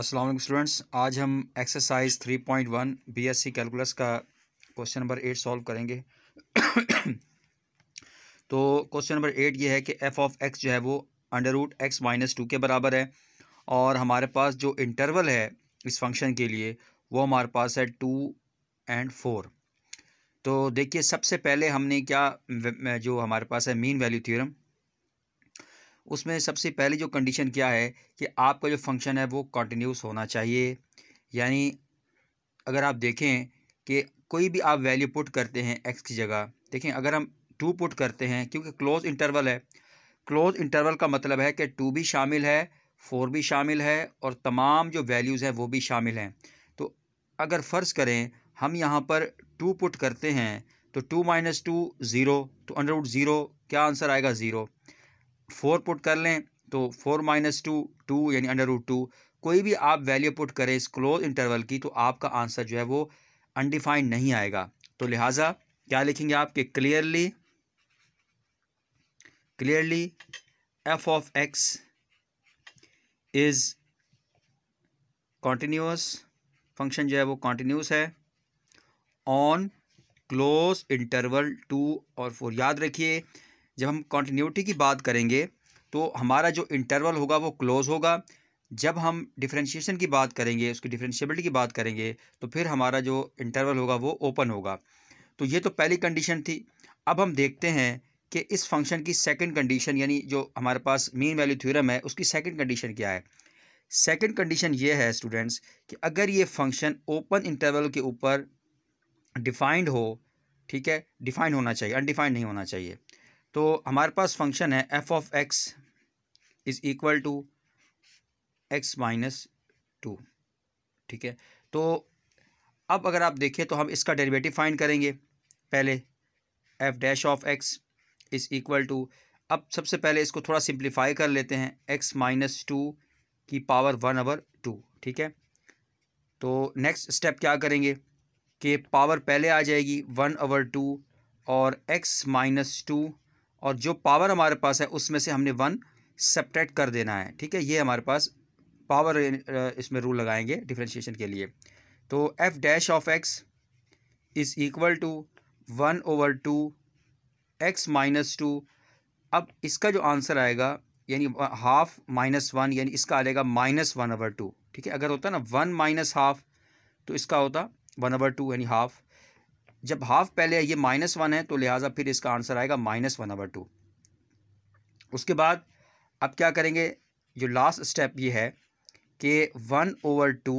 अस्सलाम स्टूडेंट्स आज हम exercise 3.1 point one B S C calculus का क्वेश्चन नंबर एट सॉल्व करेंगे तो क्वेश्चन नंबर एट ये है कि एफ़ ऑफ एक्स जो है वो under root X minus two के बराबर है और हमारे पास जो इंटरवल है इस फंक्शन के लिए वो हमारे पास है टू एंड फोर तो देखिए सबसे पहले हमने क्या जो हमारे पास है मीन वैल्यू थ्योरम उसमें सबसे पहले जो कंडीशन क्या है कि आपका जो फंक्शन है वो कॉन्टीन्यूस होना चाहिए यानी अगर आप देखें कि कोई भी आप वैल्यू पुट करते हैं एक्स की जगह देखें अगर हम टू पुट करते हैं क्योंकि क्लोज इंटरवल है क्लोज इंटरवल का मतलब है कि टू भी शामिल है फोर भी शामिल है और तमाम जो वैल्यूज़ हैं वो भी शामिल हैं तो अगर फ़र्ज़ करें हम यहाँ पर टू पुट करते हैं तो टू माइनस टू ज़ीरो तो अंडर रूट ज़ीरो क्या आंसर आएगा ज़ीरो फोर पुट कर लें तो फोर माइनस टू टू यानी अंडर रूट टू कोई भी आप वैल्यू पुट करें इस क्लोज इंटरवल की तो आपका आंसर जो है वो अनडिफाइंड नहीं आएगा तो लिहाजा क्या लिखेंगे आप कि clearly clearly F of X is continuous function जो है वो कॉन्टीन्यूस है ऑन क्लोज इंटरवल टू और फोर याद रखिए जब हम कॉन्टीन्यूटी की बात करेंगे तो हमारा जो इंटरवल होगा वो क्लोज़ होगा जब हम डिफ्रेंशिएशन की बात करेंगे उसकी डिफ्रेंशिएबिलिटी की बात करेंगे तो फिर हमारा जो इंटरवल होगा वो ओपन होगा तो ये तो पहली कंडीशन थी अब हम देखते हैं कि इस फंक्शन की सेकंड कंडीशन यानी जो हमारे पास मीन वैल्यू थ्योरम है उसकी सेकंड कंडीशन क्या है सेकंड कंडीशन ये है स्टूडेंट्स कि अगर ये फंक्शन ओपन इंटरवल के ऊपर डिफाइंड हो ठीक है डिफाइंड होना चाहिए अनडिफाइंड नहीं होना चाहिए तो हमारे पास फंक्शन है F of X is equal to X minus two ठीक है तो अब अगर आप देखें तो हम इसका डेरिवेटिव फाइंड करेंगे पहले F dash of X is equal to अब सबसे पहले इसको थोड़ा सिंप्लीफाई कर लेते हैं एक्स माइनस टू की पावर वन ओवर टू ठीक है तो नेक्स्ट स्टेप क्या करेंगे कि पावर पहले आ जाएगी वन ओवर टू और एक्स माइनस टू और जो पावर हमारे पास है उसमें से हमने वन सेपरेट कर देना है ठीक है ये हमारे पास पावर इसमें रूल लगाएंगे डिफ्रेंशिएशन के लिए तो F dash of X is equal to one over two X minus two अब इसका जो आंसर आएगा यानी हाफ माइनस वन यानी इसका आ जाएगा माइनस वन ओवर टू ठीक है अगर होता ना वन माइनस हाफ तो इसका होता वन ओवर टू यानी हाफ जब हाफ पहले ये माइनस वन है तो लिहाजा फिर इसका आंसर आएगा माइनस वन अवर टू उसके बाद अब क्या करेंगे जो लास्ट स्टेप ये है कि वन ओवर टू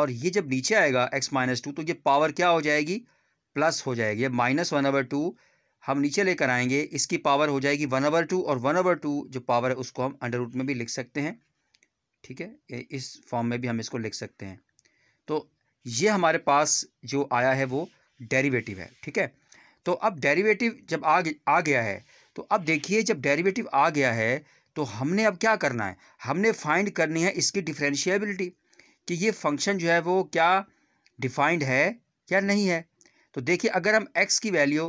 और ये जब नीचे आएगा एक्स माइनस टू तो ये पावर क्या हो जाएगी प्लस हो जाएगी माइनस वन ओवर टू हम नीचे लेकर आएंगे इसकी पावर हो जाएगी वन ओवर टू और वन ओवर टू जो पावर है उसको हम अंडर रूट में भी लिख सकते हैं ठीक है इस फॉर्म में भी हम इसको लिख सकते हैं तो ये हमारे पास जो आया है वो डेरिवेटिव है ठीक है तो अब डेरिवेटिव जब आ आ गया है तो अब देखिए जब डेरिवेटिव आ गया है तो हमने अब क्या करना है हमने फाइंड करनी है इसकी डिफ्रेंशियबिलिटी कि ये फंक्शन जो है वो क्या डिफाइंड है या नहीं है तो देखिए अगर हम एक्स की वैल्यू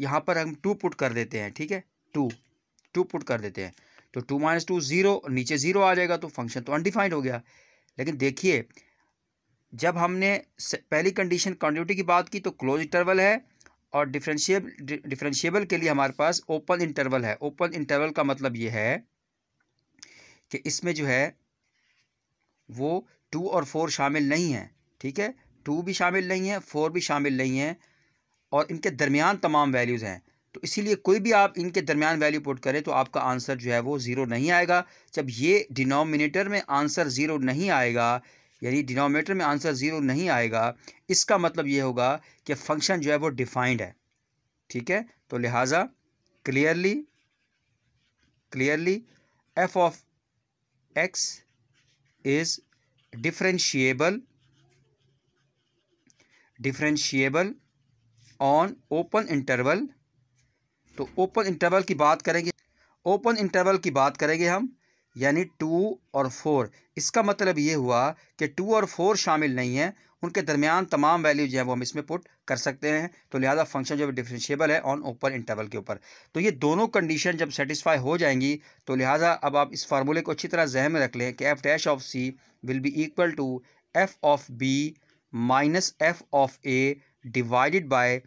यहाँ पर हम टू पुट कर देते हैं ठीक है टू टू पुट कर देते हैं तो टू माइनस टू ज़ीरो नीचे ज़ीरो आ जाएगा तो फंक्शन तो अनडिफाइंड हो गया लेकिन देखिए जब हमने पहली कंडीशन कॉन्टिन्यूटी की बात की तो क्लोज इंटरवल है और डिफ्रेंशिएबल डिफ्रेंशियबल के लिए हमारे पास ओपन इंटरवल है ओपन इंटरवल का मतलब ये है कि इसमें जो है वो टू और फोर शामिल नहीं है ठीक है टू भी शामिल नहीं है फोर भी शामिल नहीं है और इनके दरमियान तमाम वैल्यूज़ हैं तो इसीलिए कोई भी आप इनके दरमियान वैल्यू पुट करें तो आपका आंसर जो है वो ज़ीरो नहीं आएगा जब ये डिनोमिनेटर में आंसर ज़ीरो नहीं आएगा यानी डिनोमेटर में आंसर ज़ीरो नहीं आएगा इसका मतलब ये होगा कि फंक्शन जो है वो डिफाइंड है ठीक है तो लिहाजा clearly clearly F of X is differentiable differentiable on open interval तो ओपन इंटरवल की बात करेंगे ओपन इंटरवल की बात करेंगे हम यानी टू और फोर इसका मतलब ये हुआ कि टू और फोर शामिल नहीं है उनके दरमियान तमाम वैल्यू जो है वो हम इसमें पुट कर सकते हैं तो लिहाजा फंक्शन जो डिफ्रेंशियबल है ऑन ओपन इंटरवल के ऊपर तो ये दोनों कंडीशन जब सेटिस्फाई हो जाएंगी तो लिहाजा अब आप इस फार्मूले को अच्छी तरह जहन में रख लें कि F dash of C will be equal to F of B minus F of A divided by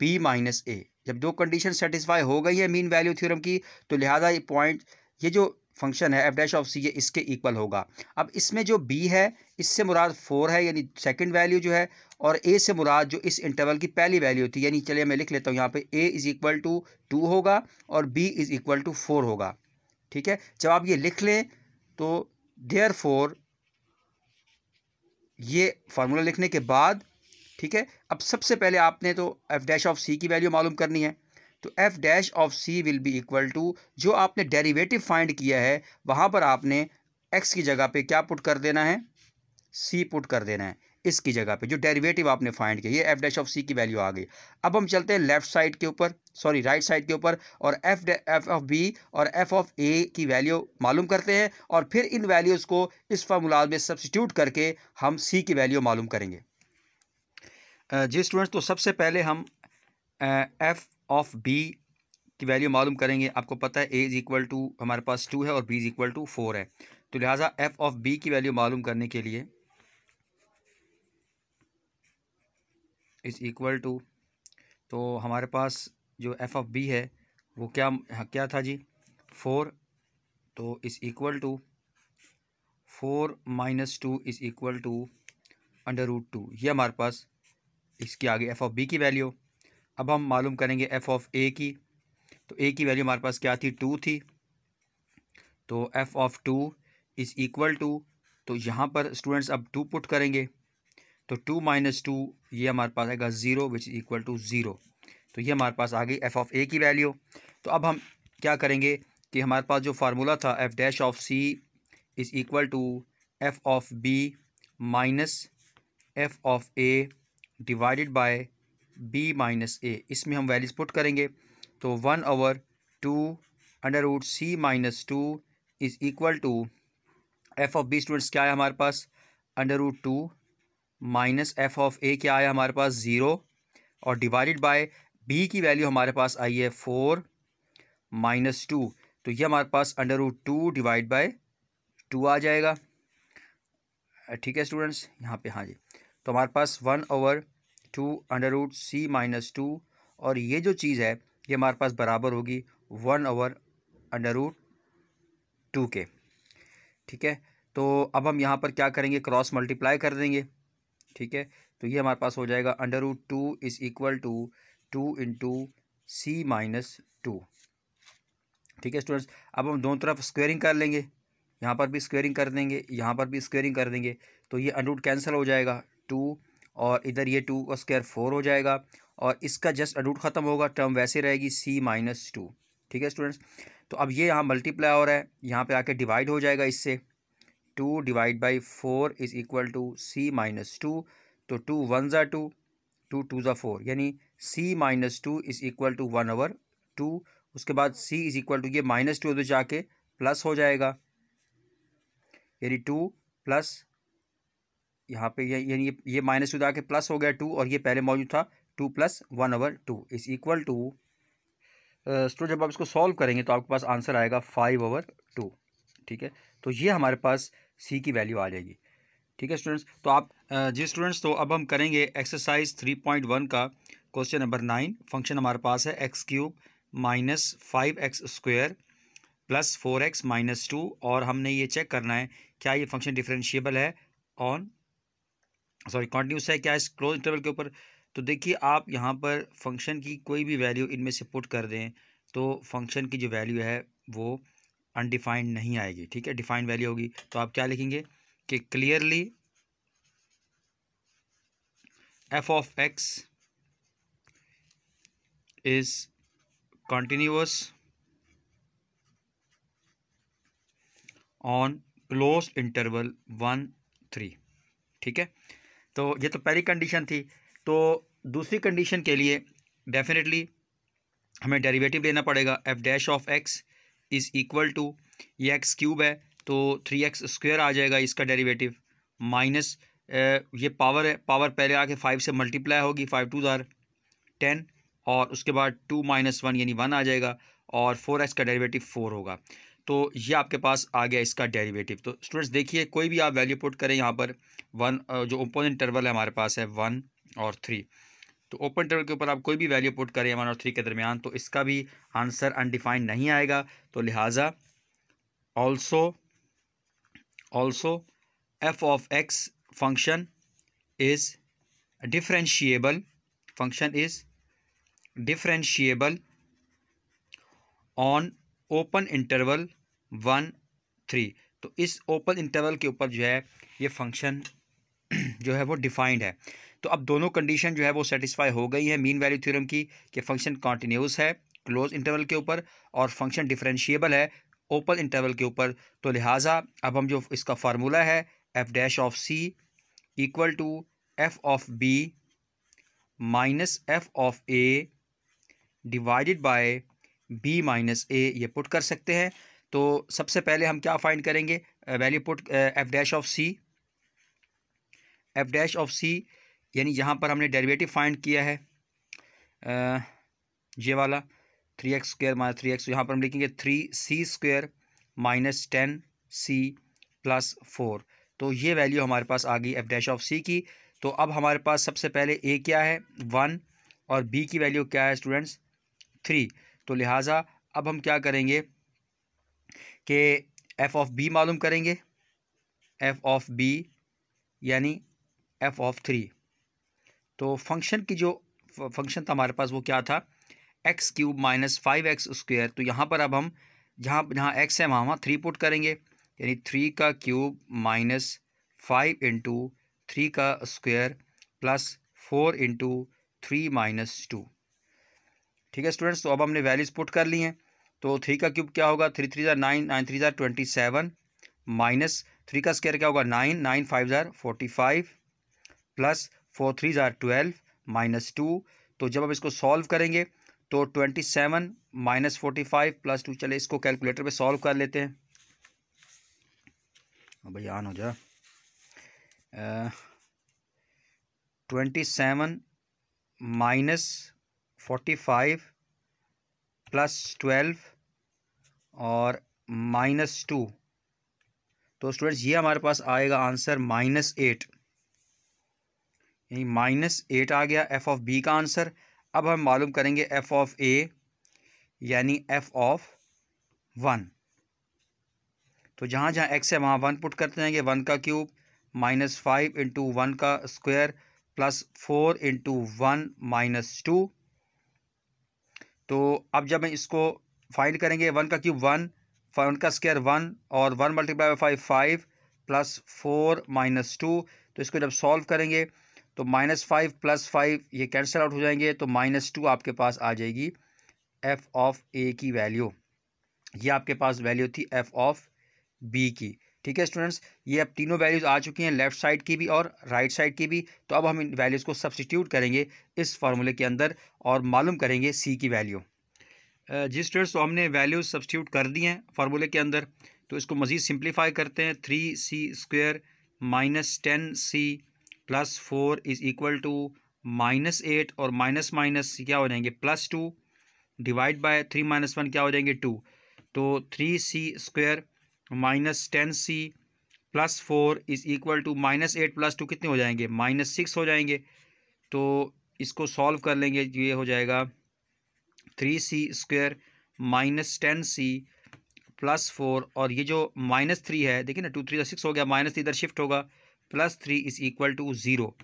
B minus A जब दो कंडीशन सेटिस्फाई हो गई है मीन वैल्यू थ्योरम की तो लिहाजा ये पॉइंट ये जो फंक्शन है एफ डैश ऑफ सी ये इसके इक्वल होगा अब इसमें जो बी है इससे मुराद फोर है यानी सेकंड वैल्यू जो है और ए से मुराद जो इस इंटरवल की पहली वैल्यू थी यानी चलिए मैं लिख लेता हूँ यहाँ पे A is equal to two होगा और B is equal to four होगा ठीक है जब आप ये लिख लें तो देयर फोर ये फार्मूला लिखने के बाद ठीक है अब सबसे पहले आपने तो एफ डैश ऑफ सी की वैल्यू मालूम करनी है तो F dash of C will be equal to जो आपने डेरिवेटिव फाइंड किया है वहाँ पर आपने एक्स की जगह पे क्या पुट कर देना है सी पुट कर देना है इसकी जगह पे जो डेरिवेटिव आपने फाइंड किया ये एफ डैश ऑफ सी की वैल्यू आ गई अब हम चलते हैं लेफ्ट साइड के ऊपर सॉरी राइट साइड के ऊपर और एफ एफ ऑफ बी और एफ ऑफ ए की वैल्यू मालूम करते हैं और फिर इन वैल्यूज़ को इस फार्मूलाज में सब्सिट्यूट करके हम सी की वैल्यू मालूम करेंगे जी स्टूडेंट्स तो सबसे पहले हम एफ ऑफ बी की वैल्यू मालूम करेंगे आपको पता है ए इज़ इक्वल टू हमारे पास टू है और B is equal to four है तो लिहाजा एफ़ ऑफ बी की वैल्यू मालूम करने के लिए इज़ इक्वल टू तो हमारे पास जो एफ़ ऑफ बी है वो क्या क्या था जी फोर तो is equal to four minus two is equal to under root two ये हमारे पास इसके आगे एफ़ ऑफ बी की वैल्यू अब हम मालूम करेंगे एफ़ ऑफ ए की तो ए की वैल्यू हमारे पास क्या थी टू थी तो F of two is equal to तो यहाँ पर स्टूडेंट्स अब टू पुट करेंगे तो टू माइनस टू ये हमारे पास आएगा zero which is equal to zero तो ये हमारे पास आ गई एफ़ ऑफ ए की वैल्यू तो अब हम क्या करेंगे कि हमारे पास जो फार्मूला था F dash of C is equal to F of B minus F of A divided by B minus A इसमें हम वैल्यूज पुट करेंगे तो one over two under root C minus two is equal to F of B students क्या है हमारे पास under root two minus F of A क्या आया हमारे पास ज़ीरो और डिवाइडेड बाय बी की वैल्यू हमारे पास आई है फोर माइनस टू तो ये हमारे पास under root two divide by two आ जाएगा ठीक है स्टूडेंट्स यहाँ पे हाँ जी तो हमारे पास one over two under root C minus two और ये जो चीज़ है ये हमारे पास बराबर होगी one over under root two के ठीक है तो अब हम यहाँ पर क्या करेंगे क्रॉस मल्टीप्लाई कर देंगे ठीक है तो ये हमारे पास हो जाएगा under root two is equal to two into C minus two ठीक है स्टूडेंट्स अब हम दोनों तरफ स्क्वेयरिंग कर लेंगे यहाँ पर भी स्क्वेयरिंग कर देंगे यहाँ पर भी स्क्वेयरिंग कर देंगे तो ये अंडर रूट कैंसिल हो जाएगा टू और इधर ये टू का स्क्वायर फोर हो जाएगा और इसका जस्ट अडूट ख़त्म होगा टर्म वैसे रहेगी सी माइनस टू ठीक है स्टूडेंट्स तो अब ये यहाँ मल्टीप्लाई हो रहा है यहाँ पे आके डिवाइड हो जाएगा इससे two divide by four is equal to C minus two तो टू वन ज़ा टू टू टू ज़ा फोर यानी C minus two is equal to one over two उसके बाद सी इज़ इक्वल टू ये माइनस टू उधर जाके plus हो जाएगा यानी टू प्लस यहाँ पे ये ये ये माइनस टू के प्लस हो गया टू और ये पहले मौजूद था two plus one over two is equal to student जब आप इसको सॉल्व करेंगे तो आपके पास आंसर आएगा फाइव ओवर टू ठीक है तो ये हमारे पास सी की वैल्यू आ जाएगी ठीक है स्टूडेंट्स तो आप जी स्टूडेंट्स तो अब हम करेंगे एक्सरसाइज थ्री पॉइंट वन का क्वेश्चन नंबर नाइन फंक्शन हमारे पास है X cube minus five X square plus four X minus two और हमने ये चेक करना है क्या ये फंक्शन डिफ्रेंशिएबल है ऑन सॉरी कॉन्टिन्यूस है क्या इस क्लोज इंटरवल के ऊपर तो देखिए आप यहाँ पर फंक्शन की कोई भी वैल्यू इनमें से पुट कर दें तो फंक्शन की जो वैल्यू है वो अनडिफाइंड नहीं आएगी ठीक है डिफाइंड वैल्यू होगी तो आप क्या लिखेंगे कि clearly F of X is continuous on close interval one three ठीक है तो ये तो पहली कंडीशन थी तो दूसरी कंडीशन के लिए डेफिनेटली हमें डेरिवेटिव लेना पड़ेगा F dash of X is equal to ये एक्स क्यूब है तो थ्री एक्स स्क्वेयर आ जाएगा इसका डेरिवेटिव माइनस ये पावर है पावर पहले आके फाइव से मल्टीप्लाई होगी फाइव टू ज़ार टेन और उसके बाद टू माइनस वन यानी वन आ जाएगा और फोर एक्स का डेरिवेटिव फोर होगा तो ये आपके पास आ गया इसका डेरिवेटिव तो स्टूडेंट्स देखिए कोई भी आप वैल्यू पुट करें यहाँ पर वन जो ओपन इंटरवल है हमारे पास है वन और थ्री तो ओपन इंटरवल के ऊपर आप कोई भी वैल्यू पुट करें वन और थ्री के दरमियान तो इसका भी आंसर अनडिफाइंड नहीं आएगा तो लिहाजा also also F of X function is differentiable function is differentiable on open interval one three तो इस ओपन इंटरवल के ऊपर जो है ये फंक्शन जो है वो डिफाइंड है तो अब दोनों कंडीशन जो है वो सेटिस्फाई हो गई है मीन वैल्यू थ्योरम की कि फंक्शन कॉन्टीन्यूस है क्लोज इंटरवल के ऊपर और फंक्शन डिफरेंशिएबल है ओपन इंटरवल के ऊपर तो लिहाजा अब हम जो इसका फार्मूला है F dash of C equal to F of B minus F of A divided by B minus A ये पुट कर सकते हैं तो सबसे पहले हम क्या फाइंड करेंगे value put F dash of C F dash of C यानी यहाँ पर हमने डेरिवेटिव फाइंड किया है आ, ये वाला three X square minus three X यहाँ पर हम लिखेंगे three C square minus ten C plus four तो ये वैल्यू हमारे पास आ गई एफ डैश ऑफ सी की तो अब हमारे पास सबसे पहले ए क्या है वन और बी की वैल्यू क्या है स्टूडेंट्स थ्री तो लिहाजा अब हम क्या करेंगे कि एफ़ ऑफ बी मालूम करेंगे एफ़ ऑफ बी यानी एफ़ ऑफ थ्री तो फंक्शन की जो फंक्शन था हमारे पास वो क्या था X cube minus five X square तो यहाँ पर अब हम जहाँ जहाँ एक्स है वहाँ वहाँ थ्री पुट करेंगे यानी थ्री का cube minus five into three का square plus four into three minus two ठीक है स्टूडेंट्स तो अब हमने वैल्यूज़ पुट कर ली हैं तो थ्री का क्यूब क्या होगा थ्री थ्री ज़ार नाइन नाइन थ्री ज़ार ट्वेंटी सेवन माइनस थ्री का स्क्वायर क्या होगा नाइन नाइन फाइव ज़ार forty five plus four three ज़ार ट्वेल्व माइनस टू तो जब हम इसको सॉल्व करेंगे तो twenty seven minus forty five plus two चले इसको कैलकुलेटर पे सॉल्व कर लेते हैं भाई आन हो जा twenty seven minus forty five plus twelve और माइनस टू तो स्टूडेंट्स ये हमारे पास आएगा आंसर माइनस एट यानी माइनस एट आ गया एफ ऑफ बी का आंसर अब हम मालूम करेंगे एफ ऑफ ए यानी एफ ऑफ वन तो जहाँ जहाँ एक्स है वहाँ वन पुट करते जाएंगे वन का cube minus five into one का square plus four into one minus two तो अब जब मैं इसको फाइंड करेंगे वन का क्यूब वन वन का स्क्यर वन और one multiply by five five plus four minus two तो इसको जब सॉल्व करेंगे तो माइनस फाइव प्लस फाइव ये कैंसिल आउट हो जाएंगे तो माइनस टू आपके पास आ जाएगी एफ़ ऑफ ए की वैल्यू ये आपके पास वैल्यू थी एफ़ ऑफ बी की ठीक है स्टूडेंट्स ये अब तीनों वैल्यूज़ आ चुकी हैं लेफ्ट साइड की भी और राइट साइड की भी तो अब हम इन वैल्यूज़ को सब्सटीट्यूट करेंगे इस फार्मूले के अंदर और मालूम करेंगे सी की वैल्यू जी स्टूडेंट्स तो हमने वैल्यूज़ सब्सटीट्यूट कर दी हैं फार्मूले के अंदर तो इसको मज़ीद सिंप्लीफाई करते हैं three C square minus ten C plus four is equal to minus eight और माइनस माइनस क्या हो जाएंगे plus two divide by three minus one क्या हो जाएंगे टू तो three C square minus ten C plus four is equal to minus eight plus two कितने हो जाएंगे माइनस सिक्स हो जाएंगे तो इसको सॉल्व कर लेंगे तो ये हो जाएगा three C square minus ten C plus four और ये जो माइनस थ्री है देखिए ना टू थ्री तो सिक्स हो गया माइनस इधर शिफ्ट होगा plus three is equal to zero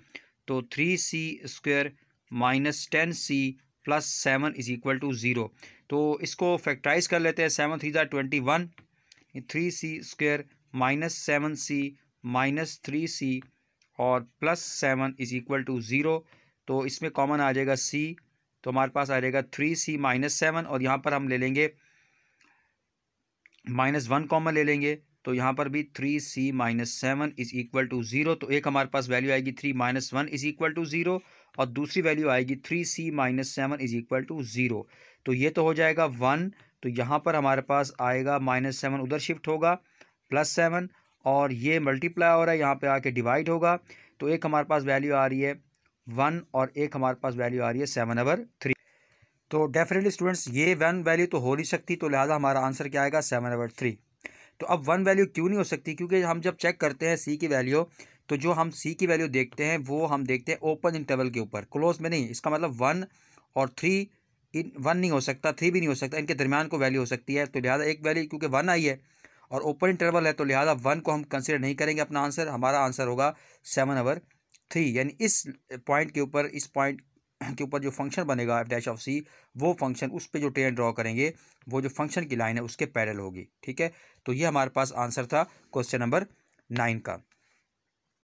तो three C square minus ten C plus seven is equal to zero तो इसको फैक्टराइज कर लेते हैं सेवन थ्री ज़ार twenty one three C square minus seven C minus three C और plus seven is equal to zero तो इसमें common आ जाएगा सी तो हमारे पास आ जाएगा थ्री सी माइनस सेवन और यहाँ पर हम ले लेंगे माइनस वन कॉमन ले लेंगे तो यहाँ पर भी three C minus seven is equal to zero तो एक हमारे पास वैल्यू आएगी three minus one is equal to zero और दूसरी वैल्यू आएगी three C minus seven is equal to zero तो ये तो हो जाएगा वन तो यहाँ पर हमारे पास आएगा माइनस सेवन उधर शिफ्ट होगा प्लस सेवन और ये मल्टीप्लाई हो रहा है यहाँ पे आके डिवाइड होगा तो एक हमारे पास वैल्यू आ रही है वन और एक हमारे पास वैल्यू आ रही है सेवन अवर थ्री तो डेफिनेटली स्टूडेंट्स ये वन वैल्यू तो हो नहीं सकती तो लिहाजा हमारा आंसर क्या आएगा सेवन अवर थ्री तो अब वन वैल्यू क्यों नहीं हो सकती क्योंकि हम जब चेक करते हैं सी की वैल्यू तो जो हम सी की वैल्यू देखते हैं वो हम देखते हैं ओपन इंटरवल के ऊपर क्लोज में नहीं इसका मतलब वन और थ्री इन वन नहीं हो सकता थ्री भी नहीं हो सकता इनके दरमियान को वैल्यू हो सकती है तो लिहाजा एक वैल्यू क्योंकि वन आई है और ओपन इंटरवल है तो लिहाजा वन को हम कंसिडर नहीं करेंगे अपना आंसर हमारा आंसर होगा सेवन आवर थ्री यानी इस पॉइंट के ऊपर इस पॉइंट के ऊपर जो फंक्शन बनेगा एफ डैश ऑफ सी वो फंक्शन उस पर जो ट्रेन ड्रॉ करेंगे वो जो फंक्शन की लाइन है उसके पैरल होगी ठीक है तो ये हमारे पास आंसर था क्वेश्चन नंबर नाइन का